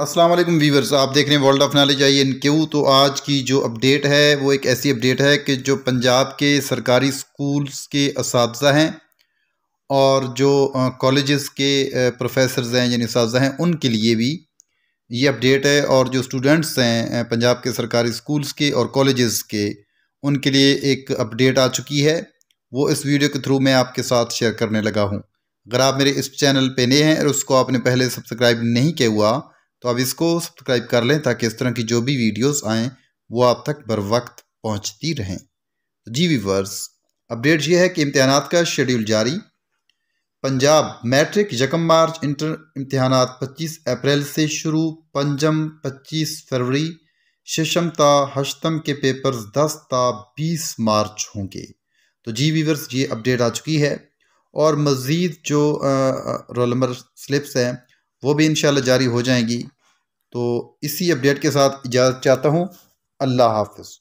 Aslam viewers आप देख रहे हैं world of knowledge I N Q तो आज की जो अपडेट है वो एक ऐसी अपडेट है कि जो पंजाब के सरकारी स्कूल्स के इस हैं और जो कॉलेज़ के प्रोफेसर्स हैं यानी इस हैं उनके लिए भी ये अपडेट है और जो स्टूडेंट्स हैं पंजाब के सरकारी स्कूल्स के और कॉलेज़ के उनके लिए एक अपडेट आ चुकी है वो इस वीडियो के थ्रू मैं आपके साथ शेयर करने लगा हूँ अगर आप मेरे इस चैनल पर नए हैं और उसको आपने पहले सब्सक्राइब नहीं किया हुआ तो आप इसको सब्सक्राइब कर लें ताकि इस तरह की जो भी वीडियोस आएँ वो आप तक बर वक्त पहुँचती रहें तो जी वीवर्स अपडेट ये है कि इम्तहान का शेड्यूल जारी पंजाब मैट्रिक यकम मार्च इंटर इम्तहान 25 अप्रैल से शुरू पंजम 25 फरवरी शशम ता हशतम के पेपर्स दस ता बीस मार्च होंगे तो जी वीवर्स ये अपडेट आ चुकी है और मज़ीद जो रोल नंबर स्लिप्स हैं वो भी इन जारी हो जाएंगी तो इसी अपडेट के साथ इजाज़त चाहता हूँ अल्लाह हाफिज़